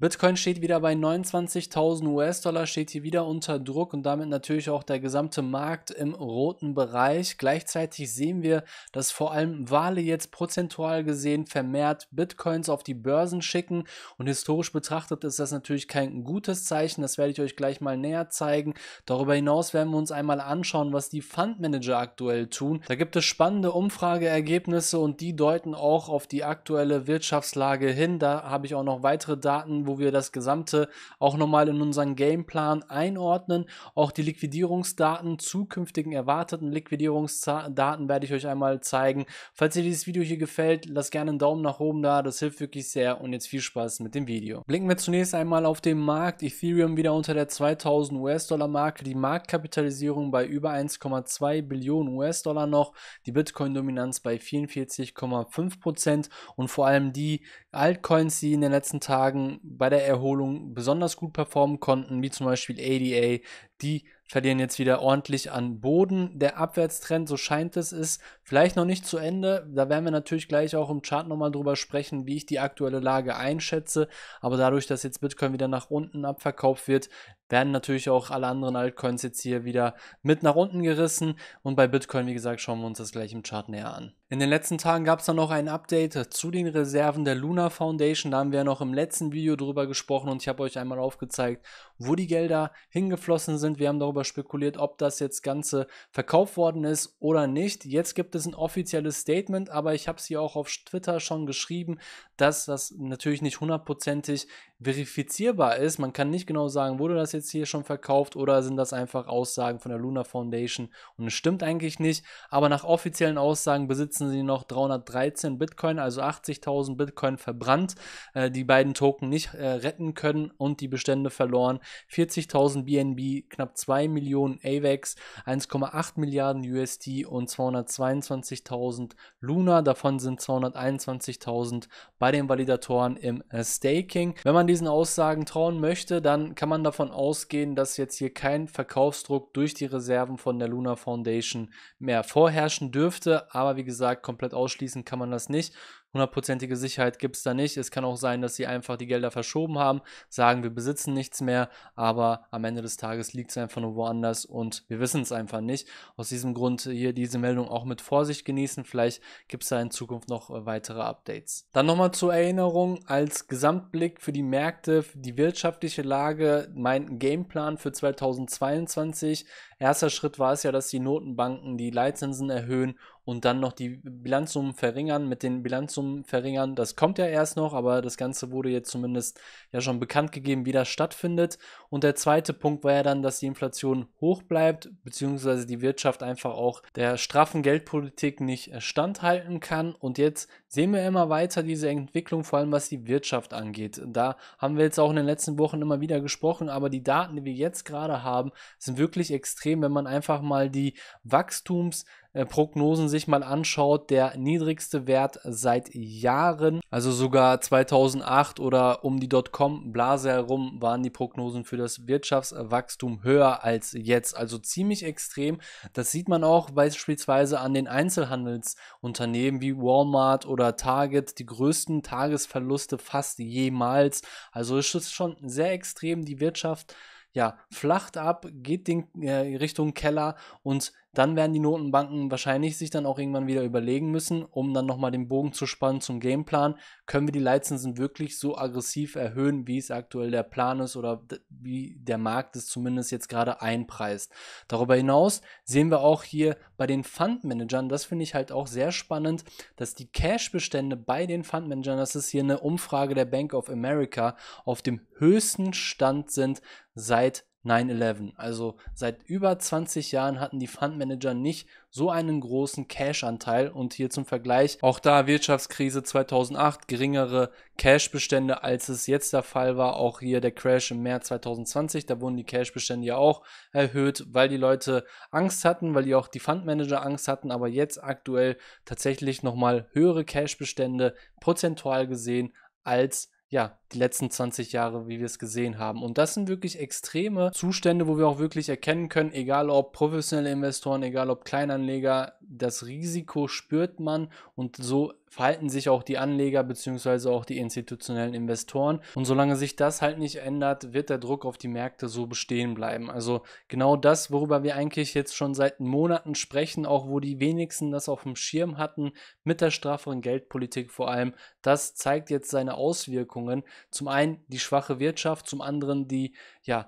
Bitcoin steht wieder bei 29.000 US-Dollar, steht hier wieder unter Druck und damit natürlich auch der gesamte Markt im roten Bereich. Gleichzeitig sehen wir, dass vor allem Wale jetzt prozentual gesehen vermehrt Bitcoins auf die Börsen schicken und historisch betrachtet ist das natürlich kein gutes Zeichen. Das werde ich euch gleich mal näher zeigen. Darüber hinaus werden wir uns einmal anschauen, was die Fundmanager aktuell tun. Da gibt es spannende Umfrageergebnisse und die deuten auch auf die aktuelle Wirtschaftslage hin. Da habe ich auch noch weitere Daten machen, wo wir das Gesamte auch nochmal in unseren Gameplan einordnen. Auch die Liquidierungsdaten, zukünftigen erwarteten Liquidierungsdaten werde ich euch einmal zeigen. Falls dir dieses Video hier gefällt, lasst gerne einen Daumen nach oben da, das hilft wirklich sehr und jetzt viel Spaß mit dem Video. Blicken wir zunächst einmal auf den Markt. Ethereum wieder unter der 2000 US-Dollar Marke, die Marktkapitalisierung bei über 1,2 Billionen US-Dollar noch, die Bitcoin-Dominanz bei 44,5% und vor allem die Altcoins, die in den letzten Tagen bei der Erholung besonders gut performen konnten, wie zum Beispiel ADA, die verlieren jetzt wieder ordentlich an Boden. Der Abwärtstrend, so scheint es, ist vielleicht noch nicht zu Ende. Da werden wir natürlich gleich auch im Chart nochmal drüber sprechen, wie ich die aktuelle Lage einschätze. Aber dadurch, dass jetzt Bitcoin wieder nach unten abverkauft wird, werden natürlich auch alle anderen Altcoins jetzt hier wieder mit nach unten gerissen. Und bei Bitcoin, wie gesagt, schauen wir uns das gleich im Chart näher an. In den letzten Tagen gab es dann noch ein Update zu den Reserven der Luna Foundation. Da haben wir ja noch im letzten Video drüber gesprochen und ich habe euch einmal aufgezeigt, wo die Gelder hingeflossen sind. Wir haben darüber darüber spekuliert, ob das jetzt Ganze verkauft worden ist oder nicht. Jetzt gibt es ein offizielles Statement, aber ich habe es hier auch auf Twitter schon geschrieben, dass das natürlich nicht hundertprozentig verifizierbar ist. Man kann nicht genau sagen, wurde das jetzt hier schon verkauft oder sind das einfach Aussagen von der Luna Foundation und es stimmt eigentlich nicht. Aber nach offiziellen Aussagen besitzen sie noch 313 Bitcoin, also 80.000 Bitcoin verbrannt, äh, die beiden Token nicht äh, retten können und die Bestände verloren. 40.000 BNB, knapp 2 Millionen AVAX, e 1,8 Milliarden USD und 222.000 Luna. Davon sind 221.000 bei bei den Validatoren im äh, Staking. Wenn man diesen Aussagen trauen möchte, dann kann man davon ausgehen, dass jetzt hier kein Verkaufsdruck durch die Reserven von der Luna Foundation mehr vorherrschen dürfte. Aber wie gesagt, komplett ausschließen kann man das nicht hundertprozentige Sicherheit gibt es da nicht. Es kann auch sein, dass sie einfach die Gelder verschoben haben, sagen, wir besitzen nichts mehr, aber am Ende des Tages liegt es einfach nur woanders und wir wissen es einfach nicht. Aus diesem Grund hier diese Meldung auch mit Vorsicht genießen. Vielleicht gibt es da in Zukunft noch äh, weitere Updates. Dann nochmal zur Erinnerung als Gesamtblick für die Märkte, für die wirtschaftliche Lage, mein Gameplan für 2022. Erster Schritt war es ja, dass die Notenbanken die Leitzinsen erhöhen und dann noch die Bilanzsummen verringern. Mit den Bilanzsummen verringern, das kommt ja erst noch, aber das Ganze wurde jetzt zumindest ja schon bekannt gegeben, wie das stattfindet. Und der zweite Punkt war ja dann, dass die Inflation hoch bleibt, beziehungsweise die Wirtschaft einfach auch der straffen Geldpolitik nicht äh, standhalten kann. Und jetzt sehen wir immer weiter diese Entwicklung, vor allem was die Wirtschaft angeht. Da haben wir jetzt auch in den letzten Wochen immer wieder gesprochen, aber die Daten, die wir jetzt gerade haben, sind wirklich extrem, wenn man einfach mal die Wachstums- äh, Prognosen sich mal anschaut, der niedrigste Wert seit Jahren. Also sogar 2008 oder um die Dotcom-Blase herum waren die Prognosen für das Wirtschaftswachstum höher als jetzt. Also ziemlich extrem. Das sieht man auch beispielsweise an den Einzelhandelsunternehmen wie Walmart oder Target, die größten Tagesverluste fast jemals. Also ist es schon sehr extrem. Die Wirtschaft ja, flacht ab, geht den, äh, Richtung Keller und dann werden die Notenbanken wahrscheinlich sich dann auch irgendwann wieder überlegen müssen, um dann nochmal den Bogen zu spannen zum Gameplan, können wir die Leitzinsen wirklich so aggressiv erhöhen, wie es aktuell der Plan ist oder wie der Markt es zumindest jetzt gerade einpreist. Darüber hinaus sehen wir auch hier bei den Fundmanagern, das finde ich halt auch sehr spannend, dass die Cash-Bestände bei den Fundmanagern, das ist hier eine Umfrage der Bank of America, auf dem höchsten Stand sind seit 9-11. Also seit über 20 Jahren hatten die Fundmanager nicht so einen großen Cash-Anteil. Und hier zum Vergleich, auch da Wirtschaftskrise 2008, geringere Cash-Bestände, als es jetzt der Fall war. Auch hier der Crash im März 2020, da wurden die Cash-Bestände ja auch erhöht, weil die Leute Angst hatten, weil die auch die Fundmanager Angst hatten. Aber jetzt aktuell tatsächlich nochmal höhere Cash-Bestände prozentual gesehen als ja, die letzten 20 Jahre, wie wir es gesehen haben. Und das sind wirklich extreme Zustände, wo wir auch wirklich erkennen können, egal ob professionelle Investoren, egal ob Kleinanleger, das Risiko spürt man und so verhalten sich auch die Anleger bzw. auch die institutionellen Investoren. Und solange sich das halt nicht ändert, wird der Druck auf die Märkte so bestehen bleiben. Also genau das, worüber wir eigentlich jetzt schon seit Monaten sprechen, auch wo die wenigsten das auf dem Schirm hatten, mit der strafferen Geldpolitik vor allem, das zeigt jetzt seine Auswirkungen. Zum einen die schwache Wirtschaft, zum anderen die, ja,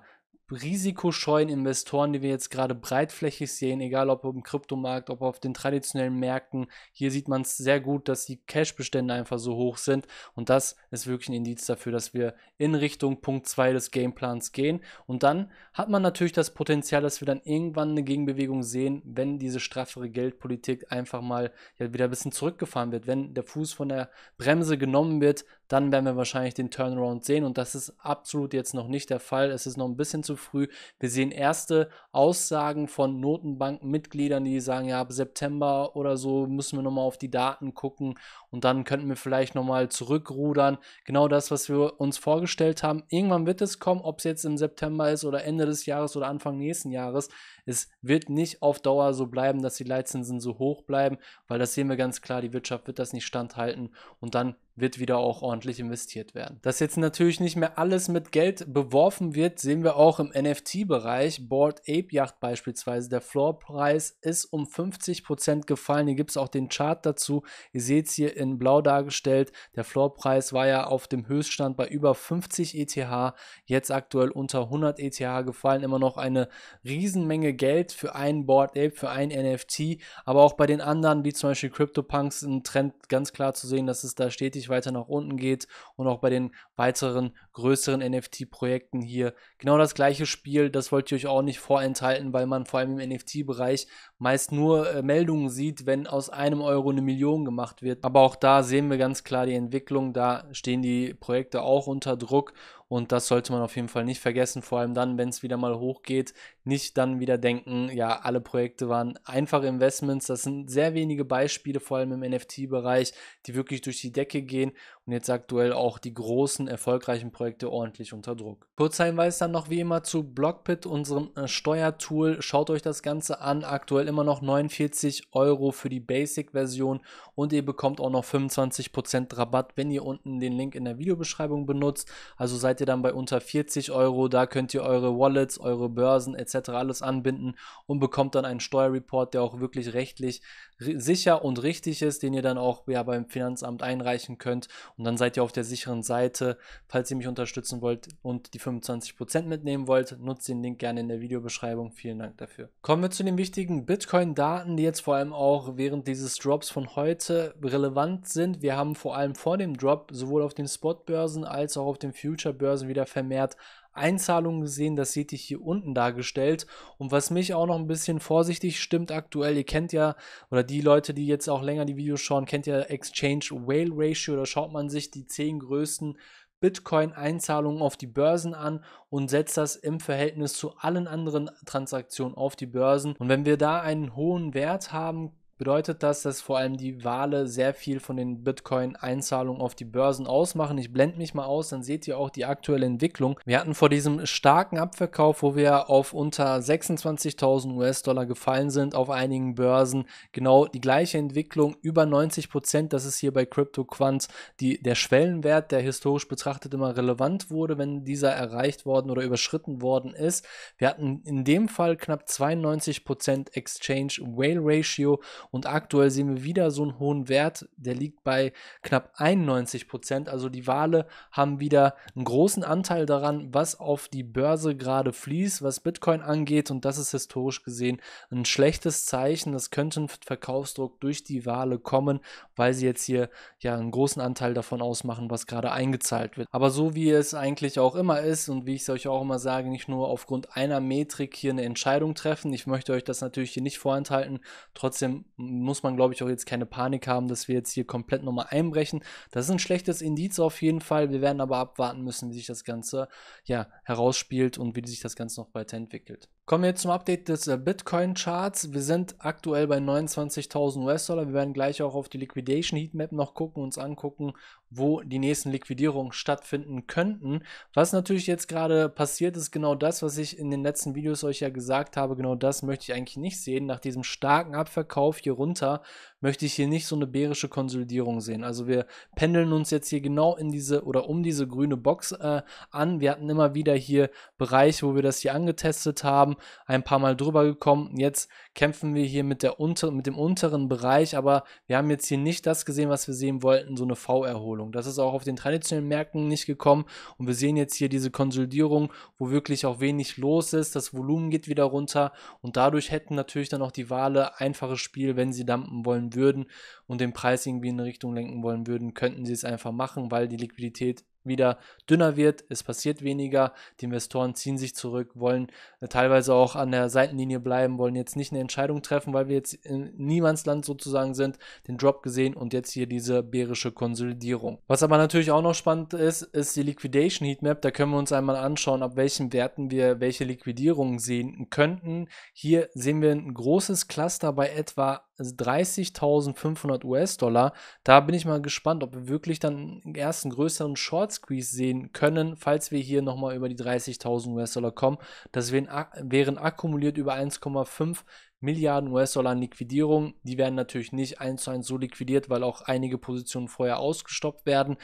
risikoscheuen Investoren, die wir jetzt gerade breitflächig sehen, egal ob im Kryptomarkt, ob auf den traditionellen Märkten. Hier sieht man es sehr gut, dass die Cash-Bestände einfach so hoch sind. Und das ist wirklich ein Indiz dafür, dass wir in Richtung Punkt 2 des Gameplans gehen. Und dann hat man natürlich das Potenzial, dass wir dann irgendwann eine Gegenbewegung sehen, wenn diese straffere Geldpolitik einfach mal ja, wieder ein bisschen zurückgefahren wird. Wenn der Fuß von der Bremse genommen wird, dann werden wir wahrscheinlich den Turnaround sehen und das ist absolut jetzt noch nicht der Fall. Es ist noch ein bisschen zu früh. Wir sehen erste Aussagen von Notenbankmitgliedern, die sagen, ja, ab September oder so müssen wir nochmal auf die Daten gucken und dann könnten wir vielleicht nochmal zurückrudern. Genau das, was wir uns vorgestellt haben. Irgendwann wird es kommen, ob es jetzt im September ist oder Ende des Jahres oder Anfang nächsten Jahres. Es wird nicht auf Dauer so bleiben, dass die Leitzinsen so hoch bleiben, weil das sehen wir ganz klar, die Wirtschaft wird das nicht standhalten und dann wird wieder auch ordentlich investiert werden. Dass jetzt natürlich nicht mehr alles mit Geld beworfen wird, sehen wir auch im NFT-Bereich. Board Ape Yacht beispielsweise, der Floorpreis ist um 50% gefallen. Hier gibt es auch den Chart dazu. Ihr seht es hier in blau dargestellt. Der Floorpreis war ja auf dem Höchststand bei über 50 ETH, jetzt aktuell unter 100 ETH gefallen. Immer noch eine Riesenmenge Geld für einen Board Ape, für einen NFT, aber auch bei den anderen, wie zum Beispiel CryptoPunks, ein Trend ganz klar zu sehen, dass es da stetig weiter nach unten geht und auch bei den weiteren größeren NFT-Projekten hier. Genau das gleiche Spiel, das wollt ihr euch auch nicht vorenthalten, weil man vor allem im NFT-Bereich meist nur äh, Meldungen sieht, wenn aus einem Euro eine Million gemacht wird. Aber auch da sehen wir ganz klar die Entwicklung, da stehen die Projekte auch unter Druck und das sollte man auf jeden Fall nicht vergessen, vor allem dann, wenn es wieder mal hochgeht, nicht dann wieder denken, ja, alle Projekte waren einfache Investments. Das sind sehr wenige Beispiele, vor allem im NFT-Bereich, die wirklich durch die Decke gehen und jetzt aktuell auch die großen, erfolgreichen Projekte Projekte ordentlich unter Druck. Kurzer Hinweis dann noch wie immer zu Blockpit, unserem äh, Steuertool. Schaut euch das Ganze an. Aktuell immer noch 49 Euro für die Basic-Version und ihr bekommt auch noch 25% Rabatt, wenn ihr unten den Link in der Videobeschreibung benutzt. Also seid ihr dann bei unter 40 Euro. Da könnt ihr eure Wallets, eure Börsen etc. alles anbinden und bekommt dann einen Steuerreport, der auch wirklich rechtlich sicher und richtig ist, den ihr dann auch ja, beim Finanzamt einreichen könnt. Und dann seid ihr auf der sicheren Seite. Falls ihr mich unter unterstützen wollt und die 25% mitnehmen wollt, nutzt den Link gerne in der Videobeschreibung. Vielen Dank dafür. Kommen wir zu den wichtigen Bitcoin-Daten, die jetzt vor allem auch während dieses Drops von heute relevant sind. Wir haben vor allem vor dem Drop sowohl auf den Spot-Börsen als auch auf den Future-Börsen wieder vermehrt Einzahlungen gesehen, das seht ihr hier unten dargestellt. Und was mich auch noch ein bisschen vorsichtig stimmt aktuell, ihr kennt ja, oder die Leute, die jetzt auch länger die Videos schauen, kennt ja Exchange Whale Ratio, da schaut man sich die zehn größten Bitcoin-Einzahlungen auf die Börsen an und setzt das im Verhältnis zu allen anderen Transaktionen auf die Börsen. Und wenn wir da einen hohen Wert haben, bedeutet das, dass vor allem die Wale sehr viel von den Bitcoin-Einzahlungen auf die Börsen ausmachen. Ich blende mich mal aus, dann seht ihr auch die aktuelle Entwicklung. Wir hatten vor diesem starken Abverkauf, wo wir auf unter 26.000 US-Dollar gefallen sind, auf einigen Börsen genau die gleiche Entwicklung, über 90 Prozent. Das ist hier bei CryptoQuant die, der Schwellenwert, der historisch betrachtet immer relevant wurde, wenn dieser erreicht worden oder überschritten worden ist. Wir hatten in dem Fall knapp 92 Prozent Exchange Whale Ratio und aktuell sehen wir wieder so einen hohen Wert, der liegt bei knapp 91 Prozent. Also die Wale haben wieder einen großen Anteil daran, was auf die Börse gerade fließt, was Bitcoin angeht. Und das ist historisch gesehen ein schlechtes Zeichen. Das könnte ein Verkaufsdruck durch die Wale kommen, weil sie jetzt hier ja einen großen Anteil davon ausmachen, was gerade eingezahlt wird. Aber so wie es eigentlich auch immer ist und wie ich es euch auch immer sage, nicht nur aufgrund einer Metrik hier eine Entscheidung treffen. Ich möchte euch das natürlich hier nicht vorenthalten. Trotzdem muss man, glaube ich, auch jetzt keine Panik haben, dass wir jetzt hier komplett nochmal einbrechen. Das ist ein schlechtes Indiz auf jeden Fall. Wir werden aber abwarten müssen, wie sich das Ganze ja, herausspielt und wie sich das Ganze noch weiterentwickelt. Kommen wir jetzt zum Update des äh, Bitcoin-Charts. Wir sind aktuell bei 29.000 US-Dollar. Wir werden gleich auch auf die Liquidation Heatmap noch gucken, uns angucken, wo die nächsten Liquidierungen stattfinden könnten. Was natürlich jetzt gerade passiert, ist genau das, was ich in den letzten Videos euch ja gesagt habe. Genau das möchte ich eigentlich nicht sehen. Nach diesem starken Abverkauf hier runter möchte ich hier nicht so eine bärische Konsolidierung sehen. Also wir pendeln uns jetzt hier genau in diese oder um diese grüne Box äh, an. Wir hatten immer wieder hier Bereiche, wo wir das hier angetestet haben ein paar Mal drüber gekommen. Jetzt kämpfen wir hier mit, der unter, mit dem unteren Bereich, aber wir haben jetzt hier nicht das gesehen, was wir sehen wollten, so eine V-Erholung. Das ist auch auf den traditionellen Märkten nicht gekommen und wir sehen jetzt hier diese Konsolidierung, wo wirklich auch wenig los ist, das Volumen geht wieder runter und dadurch hätten natürlich dann auch die Wale einfaches Spiel, wenn sie dampen wollen würden und den Preis irgendwie in eine Richtung lenken wollen würden, könnten sie es einfach machen, weil die Liquidität wieder dünner wird, es passiert weniger, die Investoren ziehen sich zurück, wollen äh, teilweise auch an der Seitenlinie bleiben, wollen jetzt nicht eine Entscheidung treffen, weil wir jetzt in Niemandsland sozusagen sind, den Drop gesehen und jetzt hier diese bärische Konsolidierung. Was aber natürlich auch noch spannend ist, ist die Liquidation Heatmap, da können wir uns einmal anschauen, ab welchen Werten wir welche Liquidierung sehen könnten. Hier sehen wir ein großes Cluster bei etwa 30.500 also US-Dollar. Da bin ich mal gespannt, ob wir wirklich dann erst einen ersten größeren Short Squeeze sehen können, falls wir hier nochmal über die 30.000 US-Dollar kommen. Das wären, wären akkumuliert über 1,5 Milliarden US-Dollar an Liquidierung. Die werden natürlich nicht eins zu eins so liquidiert, weil auch einige Positionen vorher ausgestoppt werden.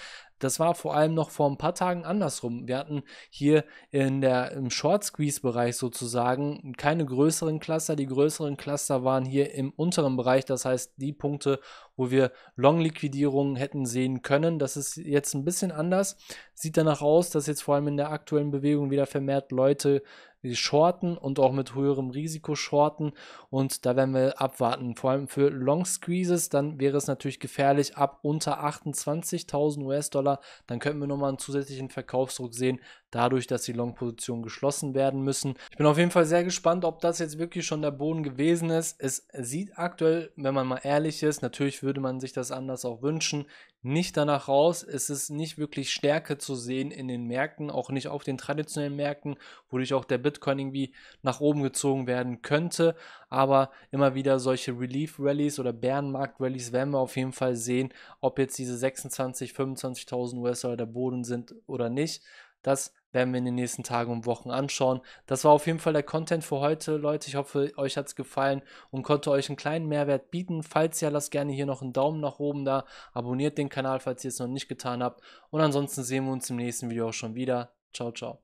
Das war vor allem noch vor ein paar Tagen andersrum. Wir hatten hier in der, im Short Squeeze Bereich sozusagen keine größeren Cluster. Die größeren Cluster waren hier im unteren Bereich. Das heißt, die Punkte, wo wir Long-Liquidierungen hätten sehen können. Das ist jetzt ein bisschen anders. Sieht danach aus, dass jetzt vor allem in der aktuellen Bewegung wieder vermehrt Leute die Shorten und auch mit höherem Risiko Shorten. Und da werden wir abwarten. Vor allem für Long Squeezes, dann wäre es natürlich gefährlich ab unter 28.000 US-Dollar. Dann könnten wir nochmal einen zusätzlichen Verkaufsdruck sehen, dadurch, dass die Long-Positionen geschlossen werden müssen. Ich bin auf jeden Fall sehr gespannt, ob das jetzt wirklich schon der Boden gewesen ist. Es sieht aktuell, wenn man mal ehrlich ist, natürlich würde man sich das anders auch wünschen, nicht danach raus. Es ist nicht wirklich Stärke zu sehen in den Märkten, auch nicht auf den traditionellen Märkten, wodurch auch der Bitcoin irgendwie nach oben gezogen werden könnte. Aber immer wieder solche Relief-Rallies oder Bärenmarkt-Rallies werden wir auf jeden Fall sehen, ob jetzt diese 26, 25.000 US-Dollar der Boden sind oder nicht. Das werden wir in den nächsten Tagen und Wochen anschauen. Das war auf jeden Fall der Content für heute, Leute. Ich hoffe, euch hat es gefallen und konnte euch einen kleinen Mehrwert bieten. Falls ja, lasst gerne hier noch einen Daumen nach oben da. Abonniert den Kanal, falls ihr es noch nicht getan habt. Und ansonsten sehen wir uns im nächsten Video auch schon wieder. Ciao, ciao.